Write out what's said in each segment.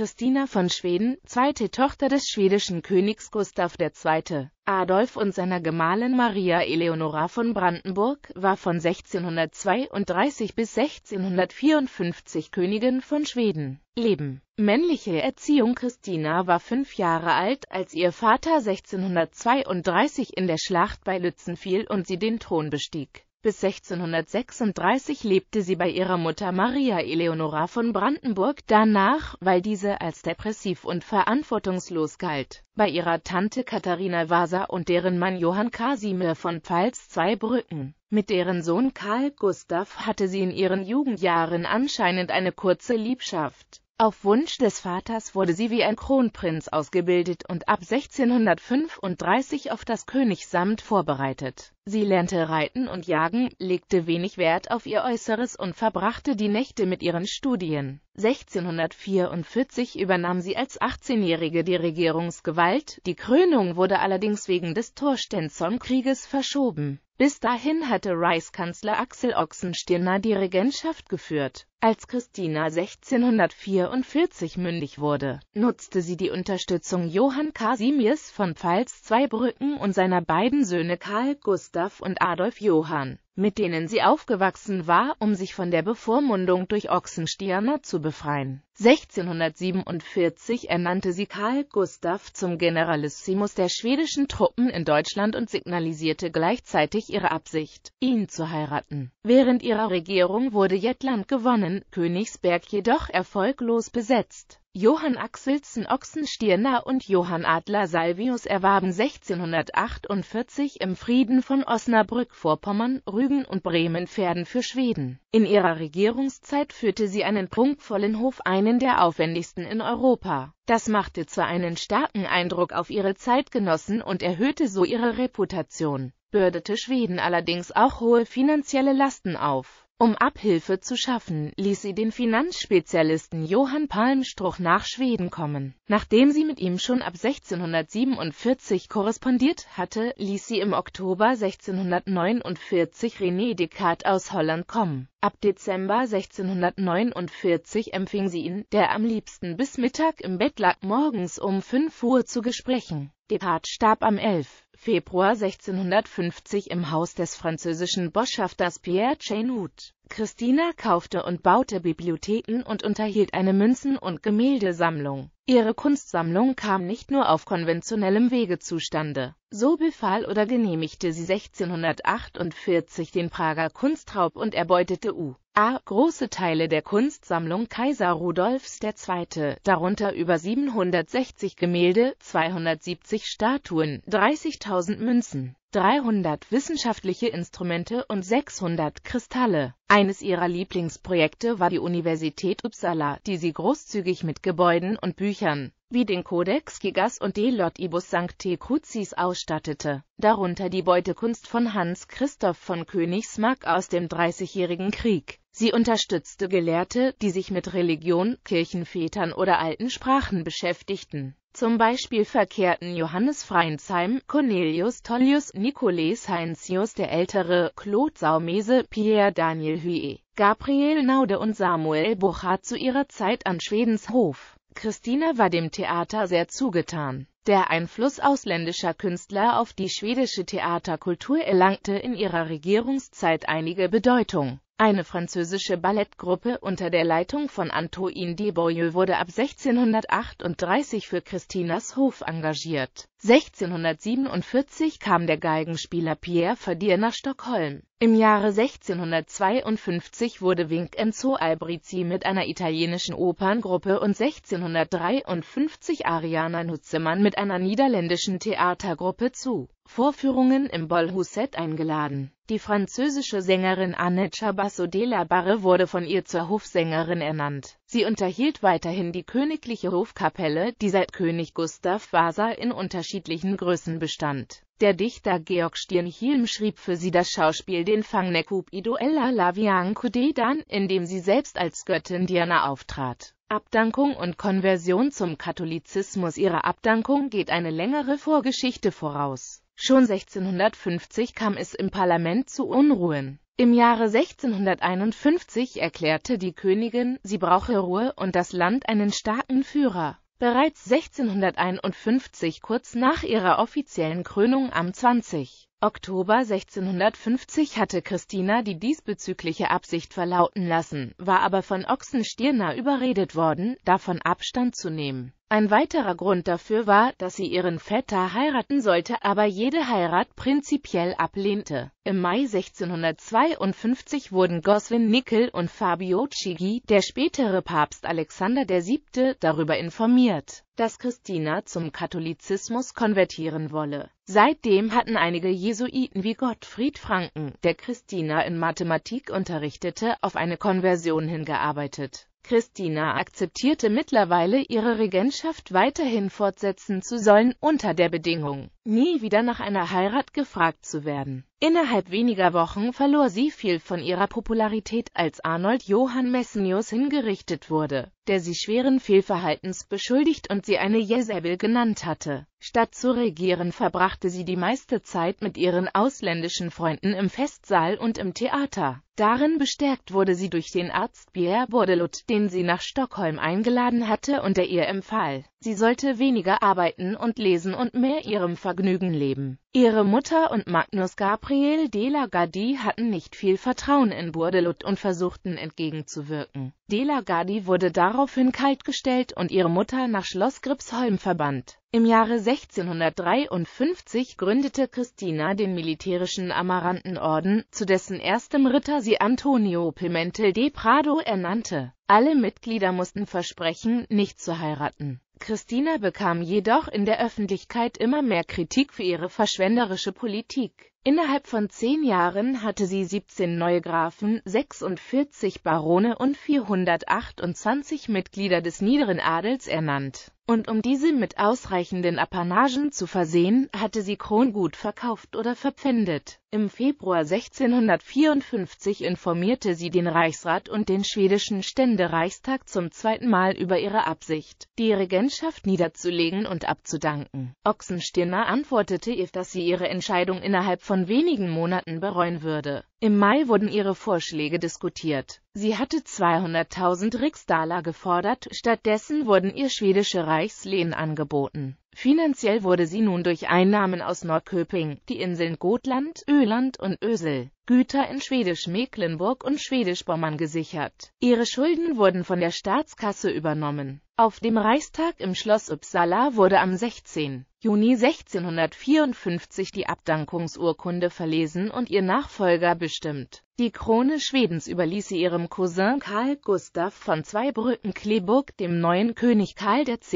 Christina von Schweden, zweite Tochter des schwedischen Königs Gustav II. Adolf und seiner Gemahlin Maria Eleonora von Brandenburg, war von 1632 bis 1654 Königin von Schweden. Leben. Männliche Erziehung Christina war fünf Jahre alt, als ihr Vater 1632 in der Schlacht bei Lützen fiel und sie den Thron bestieg. Bis 1636 lebte sie bei ihrer Mutter Maria Eleonora von Brandenburg, danach, weil diese als depressiv und verantwortungslos galt, bei ihrer Tante Katharina Wasa und deren Mann Johann Kasimir von Pfalz-Zweibrücken. Mit deren Sohn Karl Gustav hatte sie in ihren Jugendjahren anscheinend eine kurze Liebschaft. Auf Wunsch des Vaters wurde sie wie ein Kronprinz ausgebildet und ab 1635 auf das Königsamt vorbereitet. Sie lernte Reiten und Jagen, legte wenig Wert auf ihr Äußeres und verbrachte die Nächte mit ihren Studien. 1644 übernahm sie als 18-Jährige die Regierungsgewalt, die Krönung wurde allerdings wegen des Torstenson-Krieges verschoben. Bis dahin hatte Reichskanzler Axel Ochsenstirner die Regentschaft geführt. Als Christina 1644 mündig wurde, nutzte sie die Unterstützung Johann Kasimirs von Pfalz-Zweibrücken und seiner beiden Söhne Karl Gustav Gustav und Adolf Johann, mit denen sie aufgewachsen war, um sich von der Bevormundung durch Ochsenstierner zu befreien. 1647 ernannte sie Karl Gustav zum Generalissimus der schwedischen Truppen in Deutschland und signalisierte gleichzeitig ihre Absicht, ihn zu heiraten. Während ihrer Regierung wurde Jettland gewonnen, Königsberg jedoch erfolglos besetzt. Johann Axelsen Ochsenstirner und Johann Adler Salvius erwarben 1648 im Frieden von Osnabrück Vorpommern, Rügen und Bremen Pferden für Schweden. In ihrer Regierungszeit führte sie einen prunkvollen Hof, einen der aufwendigsten in Europa. Das machte zwar einen starken Eindruck auf ihre Zeitgenossen und erhöhte so ihre Reputation, bürdete Schweden allerdings auch hohe finanzielle Lasten auf um Abhilfe zu schaffen, ließ sie den Finanzspezialisten Johann Palmstruch nach Schweden kommen. Nachdem sie mit ihm schon ab 1647 korrespondiert hatte, ließ sie im Oktober 1649 René Descartes aus Holland kommen. Ab Dezember 1649 empfing sie ihn, der am liebsten bis Mittag im Bett lag, morgens um 5 Uhr zu Gesprächen. Descartes starb am 11. Februar 1650 im Haus des französischen Botschafters Pierre Chailloud Christina kaufte und baute Bibliotheken und unterhielt eine Münzen- und Gemäldesammlung. Ihre Kunstsammlung kam nicht nur auf konventionellem Wege zustande. So befahl oder genehmigte sie 1648 den Prager Kunstraub und erbeutete U. A. große Teile der Kunstsammlung Kaiser Rudolfs II., darunter über 760 Gemälde, 270 Statuen, 30.000 Münzen. 300 wissenschaftliche Instrumente und 600 Kristalle. Eines ihrer Lieblingsprojekte war die Universität Uppsala, die sie großzügig mit Gebäuden und Büchern wie den Codex Gigas und de Lotibus Sanctae Crucis ausstattete, darunter die Beutekunst von Hans Christoph von Königsmark aus dem Dreißigjährigen Krieg. Sie unterstützte Gelehrte, die sich mit Religion, Kirchenvätern oder alten Sprachen beschäftigten. Zum Beispiel verkehrten Johannes Freinsheim, Cornelius Tollius, Nicolas Heinzius der Ältere, Claude Saumese, Pierre Daniel Huet, Gabriel Naude und Samuel Buchard zu ihrer Zeit an Schwedens Hof. Christina war dem Theater sehr zugetan. Der Einfluss ausländischer Künstler auf die schwedische Theaterkultur erlangte in ihrer Regierungszeit einige Bedeutung. Eine französische Ballettgruppe unter der Leitung von Antoine de Desboyeux wurde ab 1638 für Christinas Hof engagiert. 1647 kam der Geigenspieler Pierre Verdier nach Stockholm. Im Jahre 1652 wurde Wink Enzo Albrizzi mit einer italienischen Operngruppe und 1653 Ariana Nutzemann mit einer niederländischen Theatergruppe zu Vorführungen im Bollhuset eingeladen. Die französische Sängerin Anne Chabasso de la Barre wurde von ihr zur Hofsängerin ernannt Sie unterhielt weiterhin die königliche Hofkapelle, die seit König Gustav Vasa in unterschiedlichen Größen bestand. Der Dichter Georg Stirnhielm schrieb für sie das Schauspiel den Fangnekub Iduella Duella La Bianco de Dan, in dem sie selbst als Göttin Diana auftrat. Abdankung und Konversion zum Katholizismus Ihrer Abdankung geht eine längere Vorgeschichte voraus. Schon 1650 kam es im Parlament zu Unruhen. Im Jahre 1651 erklärte die Königin, sie brauche Ruhe und das Land einen starken Führer. Bereits 1651, kurz nach ihrer offiziellen Krönung am 20. Oktober 1650 hatte Christina die diesbezügliche Absicht verlauten lassen, war aber von Ochsenstirner überredet worden, davon Abstand zu nehmen. Ein weiterer Grund dafür war, dass sie ihren Vetter heiraten sollte, aber jede Heirat prinzipiell ablehnte. Im Mai 1652 wurden Goswin Nickel und Fabio Chigi, der spätere Papst Alexander VII., darüber informiert, dass Christina zum Katholizismus konvertieren wolle. Seitdem hatten einige Jesuiten wie Gottfried Franken, der Christina in Mathematik unterrichtete, auf eine Konversion hingearbeitet. Christina akzeptierte mittlerweile ihre Regentschaft weiterhin fortsetzen zu sollen, unter der Bedingung, nie wieder nach einer Heirat gefragt zu werden. Innerhalb weniger Wochen verlor sie viel von ihrer Popularität, als Arnold Johann Messenius hingerichtet wurde, der sie schweren Fehlverhaltens beschuldigt und sie eine Jezebel genannt hatte. Statt zu regieren verbrachte sie die meiste Zeit mit ihren ausländischen Freunden im Festsaal und im Theater. Darin bestärkt wurde sie durch den Arzt Pierre Bordelot, den sie nach Stockholm eingeladen hatte und der ihr empfahl, Sie sollte weniger arbeiten und lesen und mehr ihrem Vergnügen leben. Ihre Mutter und Magnus Gabriel de la Gardie hatten nicht viel Vertrauen in Bourdelot und versuchten entgegenzuwirken. De la Gardie wurde daraufhin kaltgestellt und ihre Mutter nach Schloss Gripsholm verbannt. Im Jahre 1653 gründete Christina den militärischen Amarantenorden, zu dessen erstem Ritter sie Antonio Pimentel de Prado ernannte. Alle Mitglieder mussten versprechen, nicht zu heiraten. Christina bekam jedoch in der Öffentlichkeit immer mehr Kritik für ihre verschwenderische Politik. Innerhalb von zehn Jahren hatte sie 17 neue Grafen, 46 Barone und 428 Mitglieder des niederen Adels ernannt. Und um diese mit ausreichenden Apanagen zu versehen, hatte sie Krongut verkauft oder verpfändet. Im Februar 1654 informierte sie den Reichsrat und den schwedischen Ständereichstag zum zweiten Mal über ihre Absicht, die Regentschaft niederzulegen und abzudanken. Ochsenstirner antwortete ihr, dass sie ihre Entscheidung innerhalb von wenigen Monaten bereuen würde. Im Mai wurden ihre Vorschläge diskutiert. Sie hatte 200.000 Riksdaler gefordert, stattdessen wurden ihr schwedische Reichslehen angeboten. Finanziell wurde sie nun durch Einnahmen aus Nordköping, die Inseln Gotland, Öland und Ösel, Güter in Schwedisch Mecklenburg und Schwedisch Bommern gesichert. Ihre Schulden wurden von der Staatskasse übernommen. Auf dem Reichstag im Schloss Uppsala wurde am 16. Juni 1654 die Abdankungsurkunde verlesen und ihr Nachfolger bestimmt. Die Krone Schwedens überließ sie ihrem Cousin Karl Gustav von Zweibrücken-Kleeburg, dem neuen König Karl X.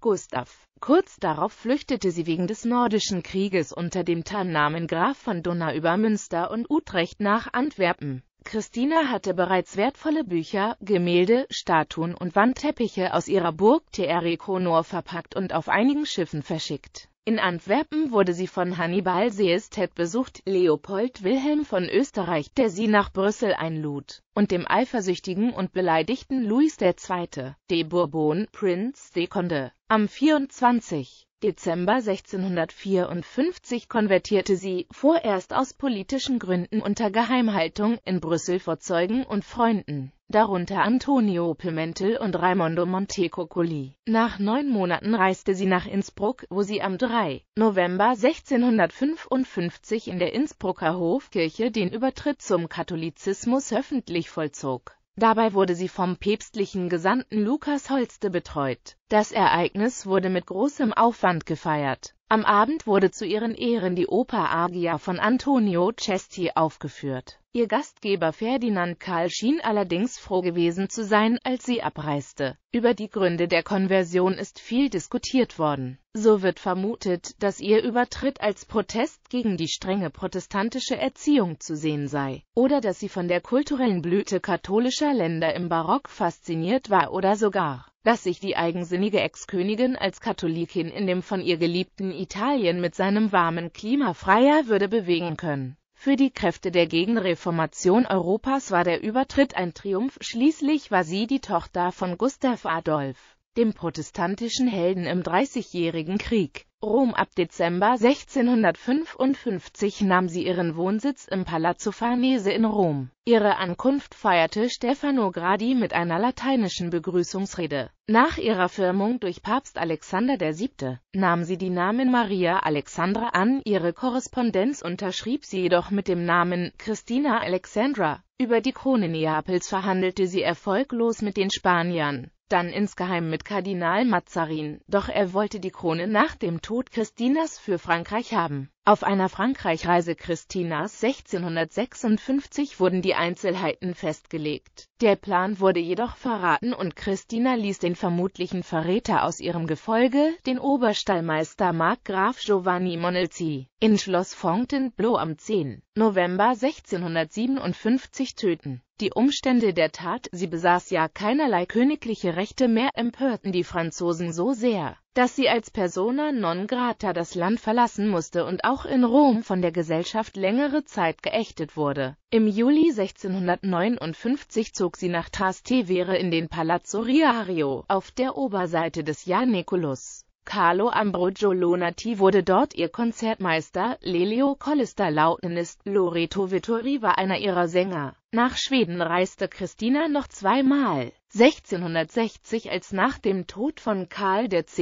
Gustav. Kurz darauf flüchtete sie wegen des Nordischen Krieges unter dem Tarnnamen Graf von Donau über Münster und Utrecht nach Antwerpen. Christina hatte bereits wertvolle Bücher, Gemälde, Statuen und Wandteppiche aus ihrer Burg Terekonor verpackt und auf einigen Schiffen verschickt. In Antwerpen wurde sie von Hannibal Seestet besucht, Leopold Wilhelm von Österreich, der sie nach Brüssel einlud, und dem eifersüchtigen und beleidigten Louis II., de Bourbon, Prinz de Conde. Am 24. Dezember 1654 konvertierte sie, vorerst aus politischen Gründen unter Geheimhaltung, in Brüssel vor Zeugen und Freunden darunter Antonio Pimentel und Raimondo Montecoccoli. Nach neun Monaten reiste sie nach Innsbruck, wo sie am 3. November 1655 in der Innsbrucker Hofkirche den Übertritt zum Katholizismus öffentlich vollzog. Dabei wurde sie vom päpstlichen Gesandten Lukas Holste betreut. Das Ereignis wurde mit großem Aufwand gefeiert. Am Abend wurde zu ihren Ehren die Oper Agia von Antonio Cesti aufgeführt. Ihr Gastgeber Ferdinand Karl schien allerdings froh gewesen zu sein, als sie abreiste. Über die Gründe der Konversion ist viel diskutiert worden. So wird vermutet, dass ihr Übertritt als Protest gegen die strenge protestantische Erziehung zu sehen sei, oder dass sie von der kulturellen Blüte katholischer Länder im Barock fasziniert war oder sogar dass sich die eigensinnige Ex-Königin als Katholikin in dem von ihr geliebten Italien mit seinem warmen Klima freier würde bewegen können. Für die Kräfte der Gegenreformation Europas war der Übertritt ein Triumph, schließlich war sie die Tochter von Gustav Adolf, dem protestantischen Helden im Dreißigjährigen Krieg. Rom ab Dezember 1655 nahm sie ihren Wohnsitz im Palazzo Farnese in Rom. Ihre Ankunft feierte Stefano Gradi mit einer lateinischen Begrüßungsrede. Nach ihrer Firmung durch Papst Alexander VII. nahm sie die Namen Maria Alexandra an, ihre Korrespondenz unterschrieb sie jedoch mit dem Namen Christina Alexandra. Über die Krone Neapels verhandelte sie erfolglos mit den Spaniern dann insgeheim mit Kardinal Mazarin, doch er wollte die Krone nach dem Tod Christinas für Frankreich haben. Auf einer Frankreichreise Christinas 1656 wurden die Einzelheiten festgelegt. Der Plan wurde jedoch verraten und Christina ließ den vermutlichen Verräter aus ihrem Gefolge, den Oberstallmeister Markgraf Giovanni Monelzi, in Schloss Fontainebleau am 10. November 1657 töten. Die Umstände der Tat, sie besaß ja keinerlei königliche Rechte mehr, empörten die Franzosen so sehr, dass sie als persona non grata das Land verlassen musste und auch in Rom von der Gesellschaft längere Zeit geächtet wurde. Im Juli 1659 zog sie nach Trastevere in den Palazzo Riario auf der Oberseite des Jan Nicolus. Carlo Ambrogio Lonati wurde dort ihr Konzertmeister, Lelio Collister Lautenist, Loreto Vittori war einer ihrer Sänger. Nach Schweden reiste Christina noch zweimal. 1660 als nach dem Tod von Karl X.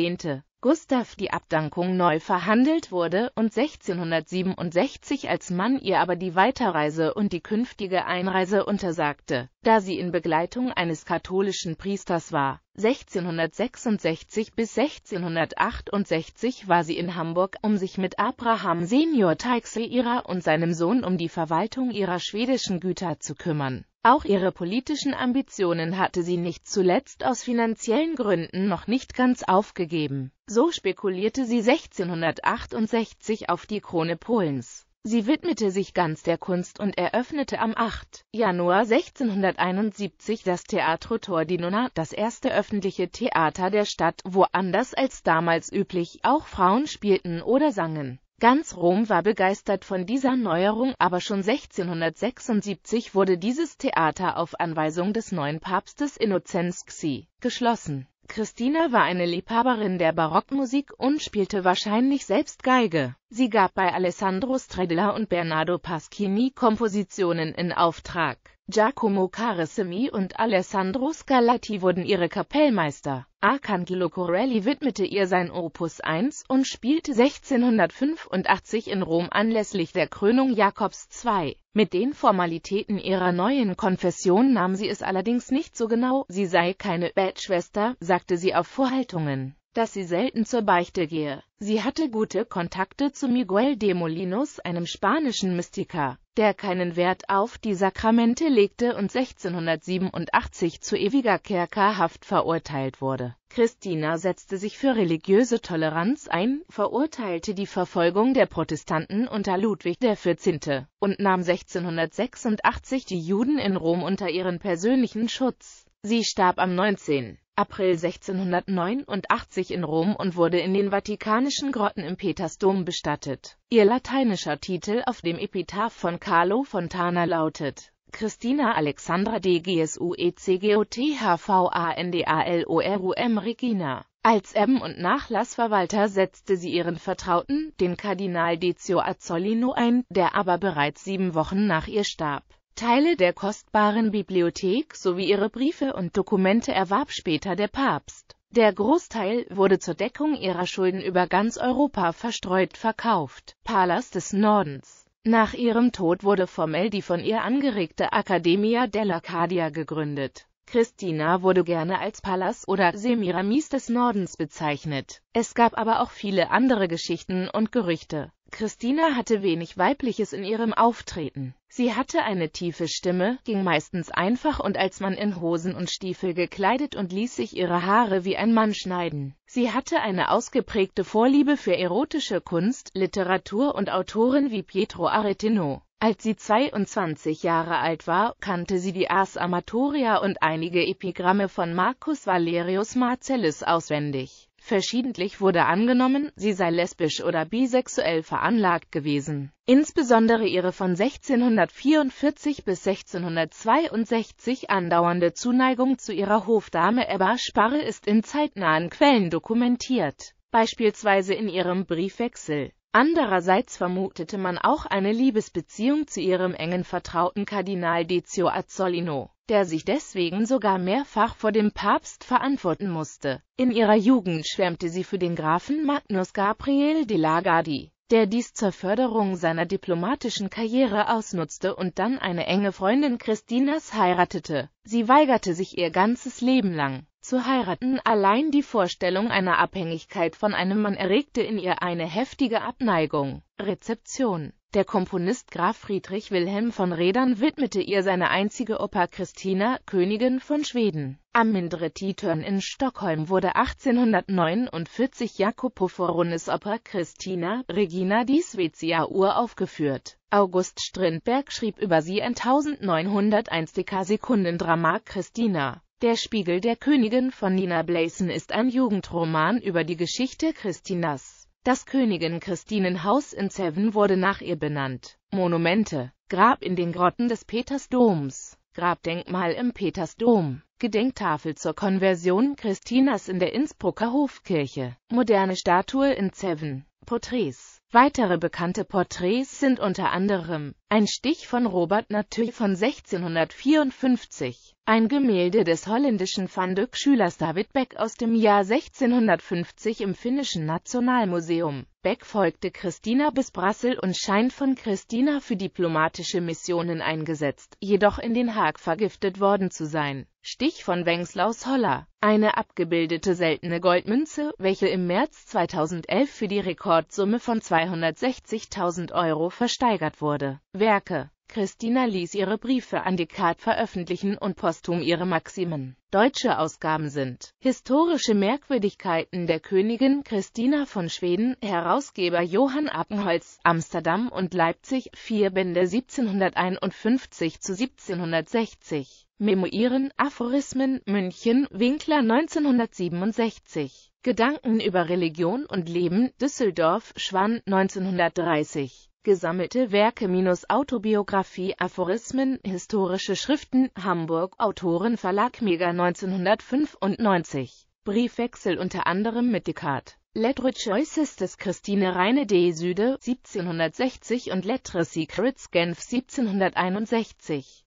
Gustav die Abdankung neu verhandelt wurde und 1667 als Mann ihr aber die Weiterreise und die künftige Einreise untersagte, da sie in Begleitung eines katholischen Priesters war. 1666 bis 1668 war sie in Hamburg, um sich mit Abraham Senior Teixeira und seinem Sohn um die Verwaltung ihrer schwedischen Güter zu kümmern. Auch ihre politischen Ambitionen hatte sie nicht zuletzt aus finanziellen Gründen noch nicht ganz aufgegeben. So spekulierte sie 1668 auf die Krone Polens. Sie widmete sich ganz der Kunst und eröffnete am 8. Januar 1671 das Teatro Tordinona, das erste öffentliche Theater der Stadt, wo anders als damals üblich auch Frauen spielten oder sangen. Ganz Rom war begeistert von dieser Neuerung, aber schon 1676 wurde dieses Theater auf Anweisung des neuen Papstes Innozenz Xi geschlossen. Christina war eine Liebhaberin der Barockmusik und spielte wahrscheinlich selbst Geige. Sie gab bei Alessandro Stradella und Bernardo Pasquini Kompositionen in Auftrag. Giacomo Carissimi und Alessandro Scarlatti wurden ihre Kapellmeister. Arcangelo Corelli widmete ihr sein Opus 1 und spielte 1685 in Rom anlässlich der Krönung Jakobs II. Mit den Formalitäten ihrer neuen Konfession nahm sie es allerdings nicht so genau, sie sei keine Bettschwester, sagte sie auf Vorhaltungen dass sie selten zur Beichte gehe. Sie hatte gute Kontakte zu Miguel de Molinos, einem spanischen Mystiker, der keinen Wert auf die Sakramente legte und 1687 zu ewiger Kerkerhaft verurteilt wurde. Christina setzte sich für religiöse Toleranz ein, verurteilte die Verfolgung der Protestanten unter Ludwig XIV. und nahm 1686 die Juden in Rom unter ihren persönlichen Schutz. Sie starb am 19. April 1689 in Rom und wurde in den Vatikanischen Grotten im Petersdom bestattet. Ihr lateinischer Titel auf dem Epitaph von Carlo Fontana lautet Christina Alexandra de Gesuecothvandalorum Regina. Als Erben- und Nachlassverwalter setzte sie ihren Vertrauten, den Kardinal Dezio Azzolino ein, der aber bereits sieben Wochen nach ihr starb. Teile der kostbaren Bibliothek sowie ihre Briefe und Dokumente erwarb später der Papst. Der Großteil wurde zur Deckung ihrer Schulden über ganz Europa verstreut verkauft. Palas des Nordens Nach ihrem Tod wurde formell die von ihr angeregte Academia dell'Arcadia gegründet. Christina wurde gerne als Palas oder Semiramis des Nordens bezeichnet. Es gab aber auch viele andere Geschichten und Gerüchte. Christina hatte wenig Weibliches in ihrem Auftreten. Sie hatte eine tiefe Stimme, ging meistens einfach und als Mann in Hosen und Stiefel gekleidet und ließ sich ihre Haare wie ein Mann schneiden. Sie hatte eine ausgeprägte Vorliebe für erotische Kunst, Literatur und Autoren wie Pietro Aretino. Als sie 22 Jahre alt war, kannte sie die Ars Amatoria und einige Epigramme von Marcus Valerius Marcellus auswendig. Verschiedentlich wurde angenommen, sie sei lesbisch oder bisexuell veranlagt gewesen. Insbesondere ihre von 1644 bis 1662 andauernde Zuneigung zu ihrer Hofdame Ebba Sparre ist in zeitnahen Quellen dokumentiert, beispielsweise in ihrem Briefwechsel Andererseits vermutete man auch eine Liebesbeziehung zu ihrem engen Vertrauten Kardinal Dezio Azzolino, der sich deswegen sogar mehrfach vor dem Papst verantworten musste. In ihrer Jugend schwärmte sie für den Grafen Magnus Gabriel de Lagardi, der dies zur Förderung seiner diplomatischen Karriere ausnutzte und dann eine enge Freundin Christinas heiratete Sie weigerte sich ihr ganzes Leben lang zu heiraten, allein die Vorstellung einer Abhängigkeit von einem Mann erregte in ihr eine heftige Abneigung. Rezeption Der Komponist Graf Friedrich Wilhelm von Redern widmete ihr seine einzige Oper Christina, Königin von Schweden. Am Mindretitörn in Stockholm wurde 1849 Jacopo Forones Oper Christina, Regina di Svezia uraufgeführt August Strindberg schrieb über sie ein 1901 Sekunden-Drama Christina. Der Spiegel der Königin von Nina Blaisen ist ein Jugendroman über die Geschichte Christinas. Das Königin christinen haus in Zeven wurde nach ihr benannt. Monumente Grab in den Grotten des Petersdoms Grabdenkmal im Petersdom Gedenktafel zur Konversion Christinas in der Innsbrucker Hofkirche Moderne Statue in Zeven Porträts Weitere bekannte Porträts sind unter anderem ein Stich von Robert Natur von 1654. Ein Gemälde des holländischen Van Dyck Schülers David Beck aus dem Jahr 1650 im finnischen Nationalmuseum. Beck folgte Christina bis Brassel und scheint von Christina für diplomatische Missionen eingesetzt, jedoch in Den Haag vergiftet worden zu sein. Stich von Wengslaus Holler. Eine abgebildete seltene Goldmünze, welche im März 2011 für die Rekordsumme von 260.000 Euro versteigert wurde. Werke. Christina ließ ihre Briefe an Descartes veröffentlichen und posthum ihre Maximen. Deutsche Ausgaben sind Historische Merkwürdigkeiten der Königin Christina von Schweden, Herausgeber Johann Appenholz, Amsterdam und Leipzig, vier Bände 1751 zu 1760. Memoiren, Aphorismen, München, Winkler 1967. Gedanken über Religion und Leben, Düsseldorf, Schwann 1930. Gesammelte Werke minus Autobiografie, Aphorismen, historische Schriften, Hamburg, Autoren Verlag Mega 1995. Briefwechsel unter anderem mit Descartes. Lettre Choices des Christine Reine de Süde 1760 und Lettre Secrets Genf 1761.